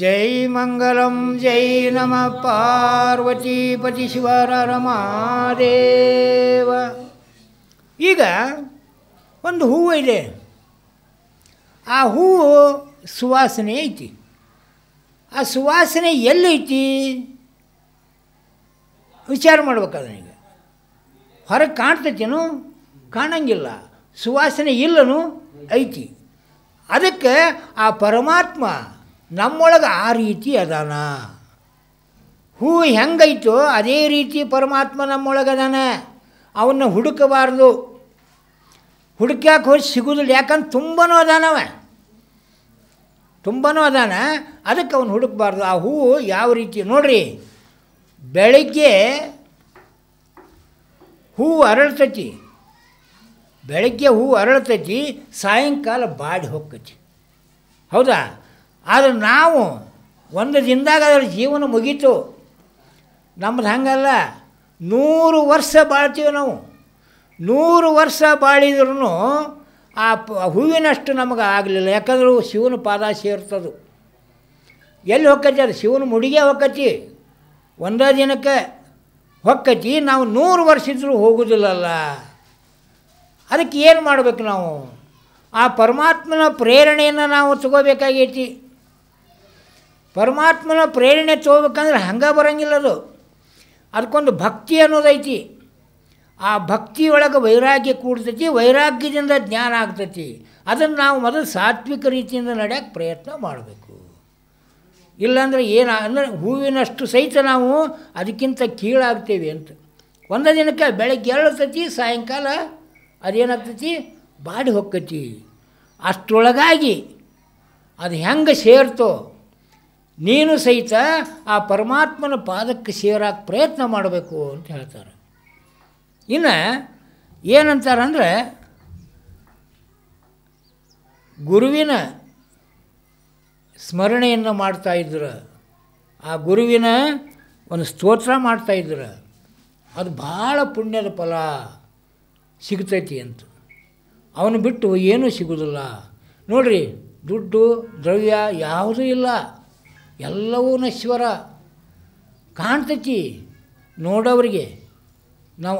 ಜೈ ಮಂಗಲಂ ಜೈ ನಮ ಪಾರ್ವತಿ ಶಿವರ ರಮಾದೇವ ಈಗ ಒಂದು ಹೂವು ಇದೆ ಆ ಹೂವು ಸುವಾಸನೆ ಐತಿ ಆ ಸುವಾಸನೆ ಎಲ್ಲೈತಿ ವಿಚಾರ ಮಾಡ್ಬೇಕಾದ್ರೆ ನನಗೆ ಹೊರಗೆ ಕಾಣ್ತೈತೇನು ಕಾಣಂಗಿಲ್ಲ ಸುವಾಸನೆ ಇಲ್ಲನು ಐತಿ ಅದಕ್ಕೆ ಆ ಪರಮಾತ್ಮ ನಮ್ಮೊಳಗೆ ಆ ರೀತಿ ಅದಾನ ಹೂ ಹೆಂಗೈತೋ ಅದೇ ರೀತಿ ಪರಮಾತ್ಮ ನಮ್ಮೊಳಗದಾನ ಅವನ್ನ ಹುಡುಕಬಾರ್ದು ಹುಡುಕ್ಯಾಕೆ ಹೋಗಿ ಸಿಗೋದಿಲ್ಲ ಯಾಕಂದ್ರೆ ತುಂಬನೂ ಅದಾನವ ತುಂಬನೂ ಅದಾನ ಅದಕ್ಕೆ ಅವನು ಹುಡುಕಬಾರ್ದು ಆ ಹೂವು ಯಾವ ರೀತಿ ನೋಡ್ರಿ ಬೆಳಗ್ಗೆ ಹೂವು ಅರಳತತಿ ಬೆಳಗ್ಗೆ ಹೂವು ಅರಳ್ತೈತಿ ಸಾಯಂಕಾಲ ಬಾಡಿ ಹೋಗ್ತತಿ ಹೌದಾ ಆದರೆ ನಾವು ಒಂದು ದಿನದಾಗ ಅದರ ಜೀವನ ಮುಗೀತು ನಮ್ಮದು ಹಂಗಲ್ಲ ನೂರು ವರ್ಷ ಬಾಳ್ತೀವಿ ನಾವು ನೂರು ವರ್ಷ ಬಾಳಿದ್ರೂ ಆ ಹೂವಿನಷ್ಟು ನಮಗೆ ಆಗಲಿಲ್ಲ ಯಾಕಂದ್ರೆ ಶಿವನ ಪಾದ ಅದು ಎಲ್ಲಿ ಹೊಕ್ಕತಿ ಅದು ಶಿವನ ಮುಡಿಗೆ ಹೊಕ್ಕತಿ ಒಂದೇ ದಿನಕ್ಕೆ ಹೊಕ್ಕತಿ ನಾವು ನೂರು ವರ್ಷ ಇದ್ದರೂ ಹೋಗೋದಿಲ್ಲಲ್ಲ ಅದಕ್ಕೆ ಏನು ಮಾಡಬೇಕು ನಾವು ಆ ಪರಮಾತ್ಮನ ಪ್ರೇರಣೆಯನ್ನು ನಾವು ತಗೋಬೇಕಾಗೈತಿ ಪರಮಾತ್ಮನ ಪ್ರೇರಣೆ ತೊಗೋಬೇಕಂದ್ರೆ ಹಂಗೆ ಬರೋಂಗಿಲ್ಲ ಅದು ಅದಕ್ಕೊಂದು ಭಕ್ತಿ ಅನ್ನೋದೈತಿ ಆ ಭಕ್ತಿಯೊಳಗೆ ವೈರಾಗ್ಯ ಕೂಡ್ತೈತಿ ವೈರಾಗ್ಯದಿಂದ ಜ್ಞಾನ ಆಗ್ತೈತಿ ಅದನ್ನು ನಾವು ಮೊದಲು ಸಾತ್ವಿಕ ರೀತಿಯಿಂದ ನಡೆಯೋಕ್ಕೆ ಪ್ರಯತ್ನ ಮಾಡಬೇಕು ಇಲ್ಲಾಂದರೆ ಏನು ಅಂದರೆ ಹೂವಿನಷ್ಟು ಸಹಿತ ನಾವು ಅದಕ್ಕಿಂತ ಕೀಳಾಗ್ತೇವೆ ಅಂತ ಒಂದು ದಿನಕ್ಕೆ ಬೆಳಗ್ಗೆ ಏಳ್ತತಿ ಸಾಯಂಕಾಲ ಅದೇನಾಗ್ತೈತಿ ಬಾಡಿ ಹೊಕ್ಕತಿ ಅಷ್ಟರೊಳಗಾಗಿ ಅದು ಹೆಂಗೆ ಸೇರ್ತೋ ನೀನು ಸಹಿತ ಆ ಪರಮಾತ್ಮನ ಪಾದಕ್ಕೆ ಸೇರಾಕ ಪ್ರಯತ್ನ ಮಾಡಬೇಕು ಅಂತ ಹೇಳ್ತಾರೆ ಇನ್ನು ಏನಂತಾರಂದರೆ ಗುರುವಿನ ಸ್ಮರಣೆಯನ್ನು ಮಾಡ್ತಾಯಿದ್ರು ಆ ಗುರುವಿನ ಒಂದು ಸ್ತೋತ್ರ ಮಾಡ್ತಾಯಿದ್ರು ಅದು ಭಾಳ ಪುಣ್ಯದ ಫಲ ಸಿಗ್ತೈತಿ ಅಂತ ಅವನು ಬಿಟ್ಟು ಏನೂ ಸಿಗೋದಿಲ್ಲ ನೋಡಿರಿ ದುಡ್ಡು ದ್ರವ್ಯ ಯಾವುದೂ ಇಲ್ಲ ಎಲ್ಲವೂ ನಶ್ವರ ಕಾಣ್ತೈತಿ ನೋಡೋವ್ರಿಗೆ ನಾವು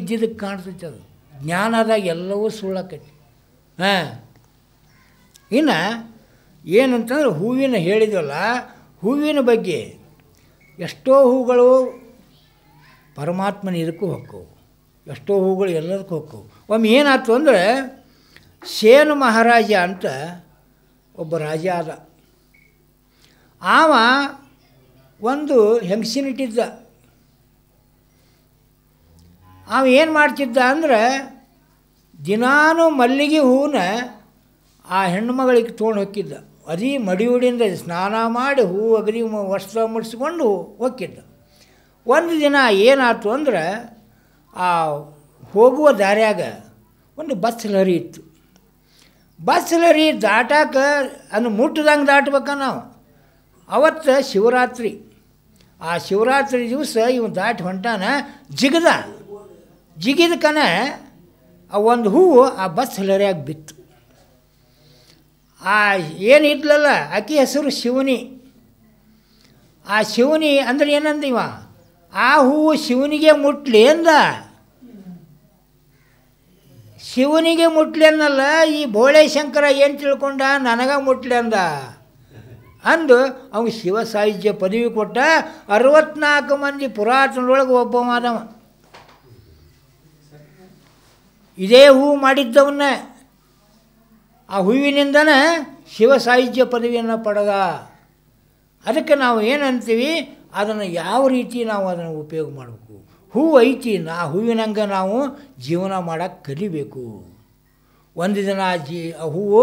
ಇದ್ದಿದ್ದಕ್ಕೆ ಕಾಣ್ತೈತಿ ಅದು ಜ್ಞಾನದಾಗ ಎಲ್ಲವೂ ಸುಳ್ಳಾಕೈತಿ ಹಾಂ ಇನ್ನು ಏನಂತಂದ್ರೆ ಹೂವಿನ ಹೇಳಿದ್ವಲ್ಲ ಹೂವಿನ ಬಗ್ಗೆ ಎಷ್ಟೋ ಹೂಗಳು ಪರಮಾತ್ಮನ ಇದಕ್ಕೂ ಹೊಕ್ಕವು ಎಷ್ಟೋ ಹೂಗಳು ಎಲ್ಲದಕ್ಕೂ ಹೊಕ್ಕವು ಒಮ್ಮೆ ಏನಾಯ್ತು ಅಂದರೆ ಸೇನು ಮಹಾರಾಜ ಅಂತ ಒಬ್ಬ ರಾಜ ಆದ ಆವ ಒಂದು ಹೆಂಗಸಿನಿಟ್ಟಿದ್ದ ಅವ ಏನು ಮಾಡ್ತಿದ್ದ ಅಂದರೆ ದಿನಾನು ಮಲ್ಲಿಗೆ ಹೂವನ್ನ ಆ ಹೆಣ್ಣು ಮಗಳಿಗೆ ತೊಗೊಂಡು ಹೊಕ್ಕಿದ್ದ ಅದೇ ಉಡಿಯಿಂದ ಸ್ನಾನ ಮಾಡಿ ಹೂ ಅಗ್ರಿ ವಸ್ತ್ರ ಮುಡಿಸ್ಕೊಂಡು ಹೊಕ್ಕಿದ್ದ ಒಂದು ದಿನ ಏನಾಯ್ತು ಅಂದ್ರೆ ಆ ಹೋಗುವ ದಾರ್ಯಾಗ ಒಂದು ಬಸ್ ಲರಿ ಇತ್ತು ಬಸ್ ಲರಿ ದಾಟಾಕ ಅದನ್ನು ಮುಟ್ಟದಂಗೆ ದಾಟ್ಬೇಕ ನಾವು ಅವತ್ತು ಶಿವರಾತ್ರಿ ಆ ಶಿವರಾತ್ರಿ ದಿವಸ ಇವನು ದಾಟಿ ಹೊಂಟಾನ ಜಿಗದ ಜಿಗಿದ ಕನ ಆ ಒಂದು ಹೂವು ಆ ಬಸ್ ಹಲರಿಯಾಗಿ ಬಿತ್ತು ಆ ಏನು ಅಕ್ಕಿ ಅಕ್ಕಿ ಹೆಸರು ಶಿವನಿ ಆ ಶಿವನಿ ಅಂದ್ರೆ ಏನಂದ ಇವ ಆ ಹೂವು ಶಿವನಿಗೆ ಮುಟ್ಲಿ ಅಂದ ಶಿವನಿಗೆ ಮುಟ್ಲಿ ಅನ್ನಲ್ಲ ಈ ಭೋಳೆ ಶಂಕರ ಏನು ತಿಳ್ಕೊಂಡ ನನಗೆ ಮುಟ್ಲಿ ಅಂದ ಅಂದು ಅವ್ನು ಶಿವ ಪದವಿ ಕೊಟ್ಟ ಅರವತ್ನಾಲ್ಕು ಮಂದಿ ಪುರಾತನದೊಳಗೆ ಒಬ್ಬ ಮಾನವ ಇದೇ ಹೂವು ಮಾಡಿದ್ದವನ್ನೇ ಆ ಹೂವಿನಿಂದನೇ ಶಿವ ಪದವಿಯನ್ನು ಪಡೆದ ಅದಕ್ಕೆ ನಾವು ಏನಂತೀವಿ ಅದನ್ನು ಯಾವ ರೀತಿ ನಾವು ಅದನ್ನು ಉಪಯೋಗ ಮಾಡಬೇಕು ಹೂವು ಐತಿ ನಾ ಹೂವಿನಂಗೆ ನಾವು ಜೀವನ ಮಾಡೋಕ್ಕೆ ಕಲಿಬೇಕು ಒಂದು ದಿನ ಆ ಜೀ ಆ ಹೂವು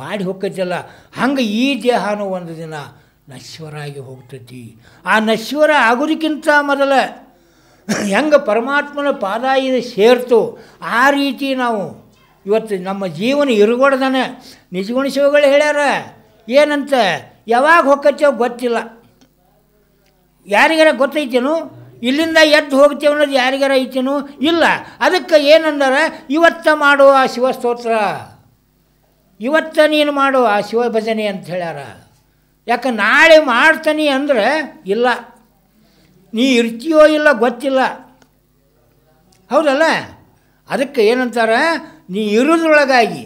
ಬಾಡಿ ಹೋಗ್ತೈತಲ್ಲ ಹಂಗೆ ಈ ದೇಹನೂ ಒಂದು ದಿನ ನಶ್ವರಾಗಿ ಹೋಗ್ತೈತಿ ಆ ನಶ್ವರ ಆಗೋದಕ್ಕಿಂತ ಮೊದಲ ಹೆಂಗೆ ಪರಮಾತ್ಮನ ಪಾದ ಇದು ಸೇರ್ತು ಆ ರೀತಿ ನಾವು ಇವತ್ತು ನಮ್ಮ ಜೀವನ ಇರುಗೊಡ್ದಾನೆ ನಿಜಗುಣ ಶಿವಗಳು ಹೇಳ್ಯಾರ ಏನಂತ ಯಾವಾಗ ಹೋಗ್ತೇವೆ ಗೊತ್ತಿಲ್ಲ ಯಾರಿಗಾರ ಗೊತ್ತೈತೇನು ಇಲ್ಲಿಂದ ಎದ್ದು ಹೋಗ್ತೇವೆ ಅನ್ನೋದು ಯಾರಿಗಾರ ಐತೇನು ಇಲ್ಲ ಅದಕ್ಕೆ ಏನಂದರೆ ಇವತ್ತ ಮಾಡುವ ಶಿವಸ್ತೋತ್ರ ಇವತ್ತು ನೀನು ಮಾಡು ಆ ಶಿವಭಜನೆ ಅಂತ ಹೇಳ್ಯಾರ ಯಾಕೆ ನಾಳೆ ಮಾಡ್ತಾನೆ ಅಂದರೆ ಇಲ್ಲ ನೀ ಇರ್ತೀಯೋ ಇಲ್ಲ ಗೊತ್ತಿಲ್ಲ ಹೌದಲ್ಲ ಅದಕ್ಕೆ ಏನಂತಾರೆ ನೀ ಇರೋದ್ರೊಳಗಾಗಿ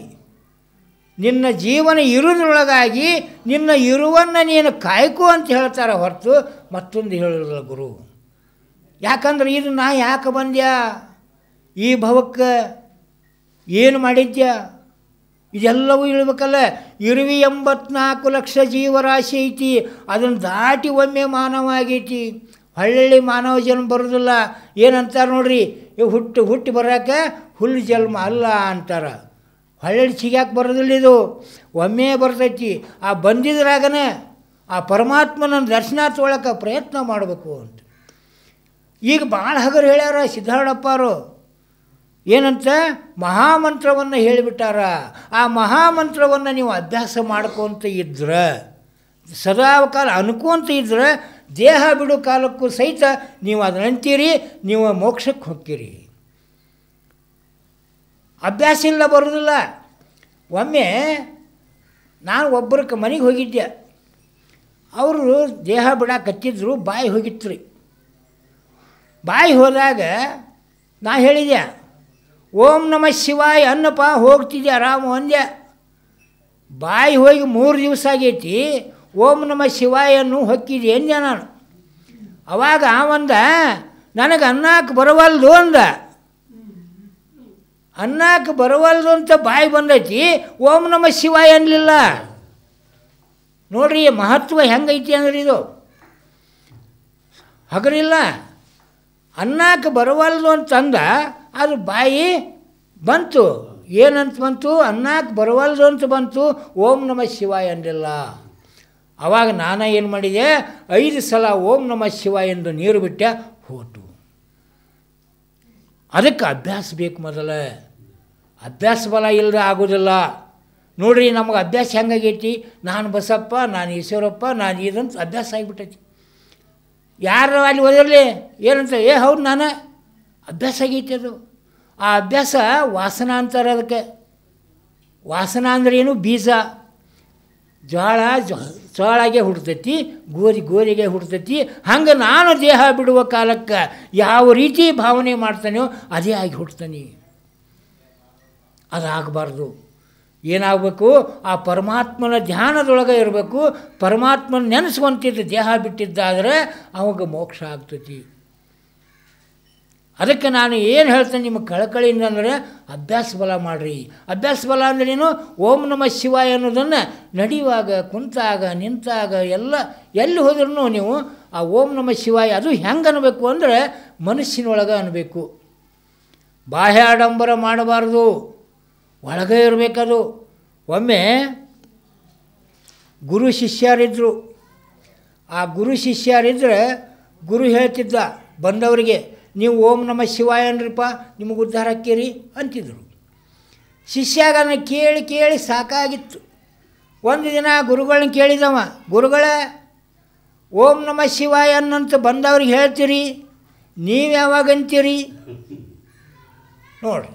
ನಿನ್ನ ಜೀವನ ಇರೋದ್ರೊಳಗಾಗಿ ನಿನ್ನ ಇರುವನ್ನು ನೀನು ಕಾಯ್ಕೋ ಅಂತ ಹೇಳ್ತಾರೆ ಹೊರತು ಮತ್ತೊಂದು ಹೇಳೋದಿಲ್ಲ ಗುರು ಯಾಕಂದ್ರೆ ಇದು ನಾ ಯಾಕೆ ಬಂದ್ಯಾ ಈ ಭವಕ್ಕೆ ಏನು ಮಾಡಿದ್ಯಾ ಇದೆಲ್ಲವೂ ಇಳ್ಬೇಕಲ್ಲ ಇರುವಿ ಎಂಬತ್ನಾಲ್ಕು ಲಕ್ಷ ಜೀವರಾಶಿ ಐತಿ ಅದನ್ನು ದಾಟಿ ಒಮ್ಮೆ ಮಾನವ ಆಗೈತಿ ಹಳ್ಳಿ ಮಾನವ ಜನ್ಮ ಬರೋದಿಲ್ಲ ಏನಂತಾರೆ ನೋಡ್ರಿ ಹುಟ್ಟು ಹುಟ್ಟು ಬರೋಕೆ ಹುಲ್ಲು ಜನ್ಮ ಅಲ್ಲ ಅಂತಾರೆ ಹಳ್ಳಿ ಸಿಗ್ಯಾಕೆ ಬರೋದಿಲ್ಲ ಇದು ಒಮ್ಮೆ ಬರ್ತೈತಿ ಆ ಬಂದಿದ್ರಾಗನೇ ಆ ಪರಮಾತ್ಮನ ದರ್ಶನ ತೊಳಕ ಪ್ರಯತ್ನ ಮಾಡಬೇಕು ಅಂತ ಈಗ ಭಾಳ ಹಗರು ಹೇಳ್ಯಾರ ಅವರು ಏನಂತ ಮಹಾಮಂತ್ರವನ್ನು ಹೇಳಿಬಿಟ್ಟಾರ ಆ ಮಹಾಮಂತ್ರವನ್ನು ನೀವು ಅಭ್ಯಾಸ ಮಾಡ್ಕೊತ ಇದ್ರೆ ಸದಾ ಕಾಲ ಅನ್ಕೊಂತ ಇದ್ರೆ ದೇಹ ಬಿಡು ಕಾಲಕ್ಕೂ ಸಹಿತ ನೀವು ಅದನ್ನ ಅಂತೀರಿ ನೀವು ಮೋಕ್ಷಕ್ಕೆ ಹೋಗ್ತೀರಿ ಅಭ್ಯಾಸ ಇಲ್ಲ ಬರೋದಿಲ್ಲ ಒಮ್ಮೆ ನಾನು ಒಬ್ಬರಕ್ಕೆ ಮನೆಗೆ ಹೋಗಿದ್ದೆ ಅವರು ದೇಹ ಬಿಡಾಕತ್ತಿದ್ರು ಬಾಯಿ ಹೋಗಿತ್ತು ರೀ ಬಾಯಿ ಹೋದಾಗ ನಾ ಹೇಳಿದ್ಯಾ ಓಂ ನಮ ಶಿವಾಯ ಅನ್ನಪ್ಪ ಹೋಗ್ತಿದ್ದೆ ಆರಾಮ ಒಂದೇ ಬಾಯಿ ಹೋಗಿ ಮೂರು ದಿವಸ ಆಗೈತಿ ಓಂ ನಮ ಶಿವಾಯನ್ನು ಹೊಕ್ಕಿದೆ ಅಂದ್ಯ ನಾನು ಅವಾಗ ಆ ಒಂದ ನನಗೆ ಅನ್ನಕ್ಕೆ ಬರವಲ್ದು ಅಂದ ಅನ್ನಕ್ಕೆ ಬರವಲ್ದು ಅಂತ ಬಾಯಿ ಬಂದೈತಿ ಓಂ ನಮ ಶಿವಾಯ ಅನ್ನಲಿಲ್ಲ ನೋಡ್ರಿ ಮಹತ್ವ ಹೆಂಗೈತಿ ಅಂದ್ರೆ ಇದು ಹಗರಿಲ್ಲ ಅನ್ನಕ್ಕೆ ಬರವಲ್ದು ಅಂತಂದ ಅದು ಬಾಯಿ ಬಂತು ಏನಂತ ಬಂತು ಅನ್ನಕ್ಕೆ ಬರವಲ್ದು ಅಂತ ಬಂತು ಓಂ ನಮ ಶಿವಾಯ ಅಂದಿಲ್ಲ ಆವಾಗ ನಾನು ಏನು ಮಾಡಿದೆ ಐದು ಸಲ ಓಂ ನಮ ಶಿವಾಯ ಎಂದು ನೀರು ಬಿಟ್ಟೆ ಹೋತು ಅದಕ್ಕೆ ಅಭ್ಯಾಸ ಬೇಕು ಮೊದಲೇ ಅಭ್ಯಾಸ ಬಲ ಇಲ್ಲದೆ ಆಗೋದಿಲ್ಲ ನೋಡ್ರಿ ನಮಗೆ ಅಭ್ಯಾಸ ಹೆಂಗಾಗೈತಿ ನಾನು ಬಸಪ್ಪ ನಾನು ಈಶ್ವರಪ್ಪ ನಾನು ಇದಂತ ಅಭ್ಯಾಸ ಆಗಿಬಿಟ್ಟೈತಿ ಯಾರು ಅಲ್ಲಿ ಓದಿರಲಿ ಏನಂತ ಏ ಹೌದು ನಾನು ಅಭ್ಯಾಸ ಆಗೈತೆ ಅದು ಆ ಅಭ್ಯಾಸ ವಾಸನ ಅಂತಾರೆ ಅದಕ್ಕೆ ವಾಸನ ಅಂದ್ರೆ ಏನು ಬೀಜ ಜೋಳ ಜೋಳಾಗೆ ಹುಡ್ತೈತಿ ಗೋರಿ ಗೋರಿಗೆ ಹುಡ್ತೈತಿ ಹಂಗೆ ನಾನು ದೇಹ ಬಿಡುವ ಕಾಲಕ್ಕೆ ಯಾವ ರೀತಿ ಭಾವನೆ ಮಾಡ್ತಾನೆಯೋ ಅದೇ ಆಗಿ ಹುಡ್ತಾನೆ ಅದಾಗಬಾರ್ದು ಏನಾಗಬೇಕು ಆ ಪರಮಾತ್ಮನ ಧ್ಯಾನದೊಳಗೆ ಇರಬೇಕು ಪರಮಾತ್ಮನ ನೆನೆಸ್ಕೊಂತಿದ್ದ ದೇಹ ಬಿಟ್ಟಿದ್ದಾದರೆ ಅವಾಗ ಮೋಕ್ಷ ಆಗ್ತೈತಿ ಅದಕ್ಕೆ ನಾನು ಏನು ಹೇಳ್ತೇನೆ ನಿಮ್ಮ ಕಳಕಳಿಯಿಂದ ಅಂದರೆ ಅಭ್ಯಾಸ ಬಲ ಮಾಡಿರಿ ಅಭ್ಯಾಸ ಬಲ ನೀನು ಓಂ ನಮ ಶಿವಾಯ ಅನ್ನೋದನ್ನು ನಡೆಯುವಾಗ ಕುಂತಾಗ ನಿಂತಾಗ ಎಲ್ಲ ಎಲ್ಲಿ ಹೋದ್ರೂ ನೀವು ಆ ಓಂ ನಮ ಶಿವಾಯ ಅದು ಹೆಂಗೆ ಅನ್ನಬೇಕು ಅಂದರೆ ಮನಸ್ಸಿನೊಳಗೆ ಅನ್ನಬೇಕು ಬಾಹ್ಯ ಆಡಂಬರ ಮಾಡಬಾರ್ದು ಒಳಗೆ ಇರಬೇಕದು ಒಮ್ಮೆ ಗುರು ಶಿಷ್ಯರಿದ್ದರು ಆ ಗುರು ಶಿಷ್ಯರಿದ್ದರೆ ಗುರು ಹೇಳ್ತಿದ್ದ ಬಂದವರಿಗೆ ನೀವು ಓಂ ನಮ ಶಿವಾಯ ಅನ್ರಿಪ್ಪ ನಿಮಗೆ ಉದ್ಧಾರ ಹಾಕೀರಿ ಅಂತಿದ್ರು ಶಿಷ್ಯಾಗನ ಕೇಳಿ ಕೇಳಿ ಸಾಕಾಗಿತ್ತು ಒಂದು ದಿನ ಗುರುಗಳನ್ನ ಕೇಳಿದವ ಗುರುಗಳೇ ಓಂ ನಮ ಶಿವಾಯ ಅನ್ನಂತ ಬಂದವ್ರಿಗೆ ಹೇಳ್ತೀರಿ ನೀವು ಯಾವಾಗ ಅಂತೀರಿ ನೋಡ್ರಿ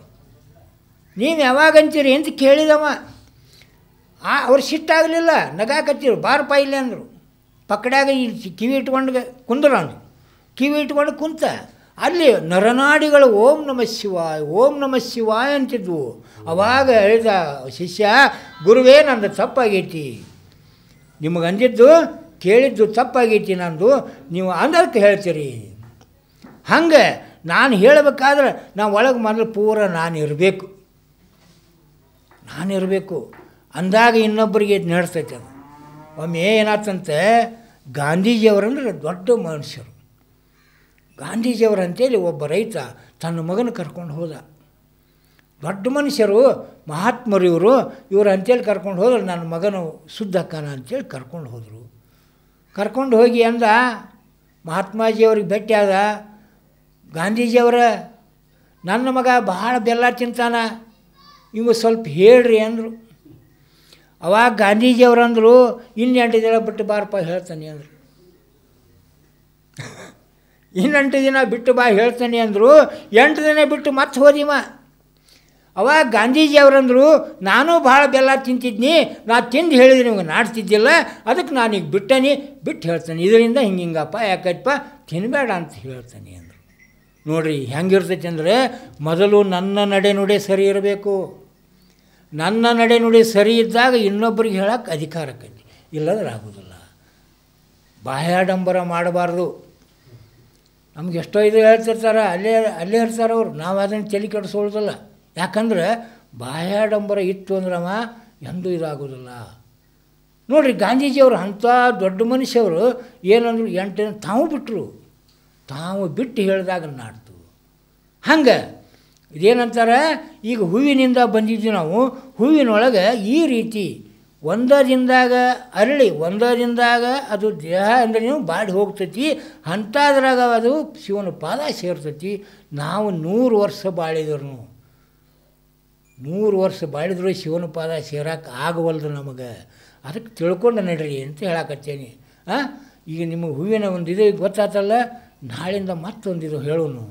ನೀವು ಯಾವಾಗ ಅಂತೀರಿ ಅಂತ ಕೇಳಿದವ ಆ ಅವ್ರು ಸಿಟ್ಟಾಗಲಿಲ್ಲ ನಗಾಕತ್ತಿರು ಬಾರಪ್ಪ ಇಲ್ಲೇ ಅಂದರು ಪಕ್ಕಡ್ಯಾಗ ಕಿವಿ ಇಟ್ಕೊಂಡು ಕುಂದ್ರ ಕಿವಿ ಇಟ್ಕೊಂಡು ಕುಂತ ಅಲ್ಲಿ ನರನಾಡಿಗಳು ಓಂ ನಮ ಶಿವಾಯ್ ಓಂ ನಮ ಶಿವಾಯ್ ಅಂತಿದ್ವು ಅವಾಗ ಹೇಳಿದ ಶಿಷ್ಯ ಗುರುವೇ ನಂದು ತಪ್ಪಾಗೈತಿ ನಿಮಗೆ ಅಂದಿದ್ದು ಕೇಳಿದ್ದು ತಪ್ಪಾಗೈತಿ ನಂದು ನೀವು ಅಂದಕ್ಕೆ ಹೇಳ್ತೀರಿ ಹಂಗೆ ನಾನು ಹೇಳಬೇಕಾದ್ರೆ ನಾವು ಒಳಗೆ ಮೊದಲು ಪೂರ ನಾನು ಇರಬೇಕು ನಾನು ಇರಬೇಕು ಅಂದಾಗ ಇನ್ನೊಬ್ಬರಿಗೆ ನಡೆಸ್ತೈತೆ ಅದು ಒಮ್ಮೆ ಏನಾತಂತೆ ಗಾಂಧೀಜಿಯವರಂದ್ರೆ ದೊಡ್ಡ ಮನುಷ್ಯರು ಗಾಂಧೀಜಿಯವರು ಅಂತೇಳಿ ಒಬ್ಬ ರೈತ ತನ್ನ ಮಗನ ಕರ್ಕೊಂಡು ಹೋದ ದೊಡ್ಡ ಮನುಷ್ಯರು ಮಹಾತ್ಮರು ಇವರು ಇವರು ಅಂತೇಳಿ ಕರ್ಕೊಂಡು ಹೋದ್ರೆ ನನ್ನ ಮಗನು ಸುದ್ದಕ್ಕನ ಅಂತೇಳಿ ಕರ್ಕೊಂಡು ಹೋದರು ಕರ್ಕೊಂಡು ಹೋಗಿ ಅಂದ ಮಹಾತ್ಮಾಜಿಯವ್ರಿಗೆ ಭೇಟಿಯಾದ ಗಾಂಧೀಜಿಯವರ ನನ್ನ ಮಗ ಬಹಳ ಬೆಲ್ಲ ತಿಂತಾನ ಇವು ಸ್ವಲ್ಪ ಹೇಳ್ರಿ ಅಂದರು ಅವಾಗ ಗಾಂಧೀಜಿಯವ್ರು ಅಂದರು ಇನ್ನೆಂಟು ದಿನ ಬಿಟ್ಟು ಬಾರಪ್ಪ ಹೇಳ್ತಾನೆ ಅಂದರು ಇನ್ನೆಂಟು ದಿನ ಬಿಟ್ಟು ಬಾ ಹೇಳ್ತೇನೆ ಅಂದರು ಎಂಟು ದಿನ ಬಿಟ್ಟು ಮತ್ತೆ ಹೋದಿವ ಅವಾಗ ಗಾಂಧೀಜಿಯವರಂದರು ನಾನು ಭಾಳ ಬೆಲ್ಲ ತಿಂತಿದ್ನಿ ನಾ ತಿಂದು ಹೇಳಿದ್ರೆ ನಿಮ್ಗೆ ನಾಡ್ತಿದ್ದಿಲ್ಲ ಅದಕ್ಕೆ ನಾನೀಗ ಬಿಟ್ಟನಿ ಬಿಟ್ಟು ಹೇಳ್ತೇನೆ ಇದರಿಂದ ಹಿಂಗೆ ಹಿಂಗಪ್ಪ ಯಾಕಪ್ಪ ತಿನ್ನಬೇಡ ಅಂತ ಹೇಳ್ತೇನೆ ಅಂದರು ನೋಡಿರಿ ಹೆಂಗಿರ್ತೈತೆ ಅಂದರೆ ಮೊದಲು ನನ್ನ ನಡೆ ನುಡಿ ಸರಿ ಇರಬೇಕು ನನ್ನ ನಡೆ ನುಡಿ ಸರಿ ಇದ್ದಾಗ ಇನ್ನೊಬ್ಬರಿಗೆ ಹೇಳೋಕ್ಕೆ ಅಧಿಕಾರಕ್ಕೈತಿ ಇಲ್ಲದ್ರೆ ಆಗೋದಿಲ್ಲ ಬಾಹ್ಯಾಡಂಬರ ಮಾಡಬಾರ್ದು ನಮ್ಗೆ ಎಷ್ಟೋ ಇದು ಹೇಳ್ತಿರ್ತಾರೆ ಅಲ್ಲೇ ಅಲ್ಲೇ ಇರ್ತಾರೆ ಅವರು ನಾವು ಅದನ್ನು ತಲೆ ಯಾಕಂದ್ರೆ ಯಾಕಂದರೆ ಬಾಯಾಡಂಬರ ಇತ್ತು ಅಂದ್ರವ ಎಂದೂ ಇದಾಗೋದಿಲ್ಲ ನೋಡಿರಿ ಗಾಂಧೀಜಿಯವರು ಅಂಥ ದೊಡ್ಡ ಮನುಷ್ಯವರು ಏನಂದ್ರು ಎಂಟು ತಾವು ಬಿಟ್ಟರು ತಾವು ಬಿಟ್ಟು ಹೇಳಿದಾಗ ನಾಡ್ತು ಹಂಗೆ ಇದೇನಂತಾರೆ ಈಗ ಹೂವಿನಿಂದ ಬಂದಿದ್ವಿ ನಾವು ಹೂವಿನೊಳಗೆ ಈ ರೀತಿ ಒಂದರಿಂದಾಗ ಅರಳಿ ಒಂದರಿಂದಾಗ ಅದು ದೇಹ ನೀವು ಬಾಡಿ ಹೋಗ್ತೈತಿ ಅಂಥದ್ರಾಗ ಅದು ಶಿವನ ಪಾದ ಸೇರ್ತೈತಿ ನಾವು ನೂರು ವರ್ಷ ಬಾಳಿದ್ರು ನೂರು ವರ್ಷ ಬಾಳಿದ್ರು ಶಿವನ ಪಾದ ಸೇರಕ್ಕೆ ಆಗವಲ್ದು ನಮಗೆ ಅದಕ್ಕೆ ತಿಳ್ಕೊಂಡು ನಡ್ರಿ ಅಂತ ಹೇಳಕತ್ತೇನೆ ಈಗ ನಿಮಗೆ ಹೂವಿನ ಒಂದು ಇದು ಗೊತ್ತಾತಲ್ಲ ನಾಳಿಂದ ಮತ್ತೊಂದಿದು ಹೇಳೋನು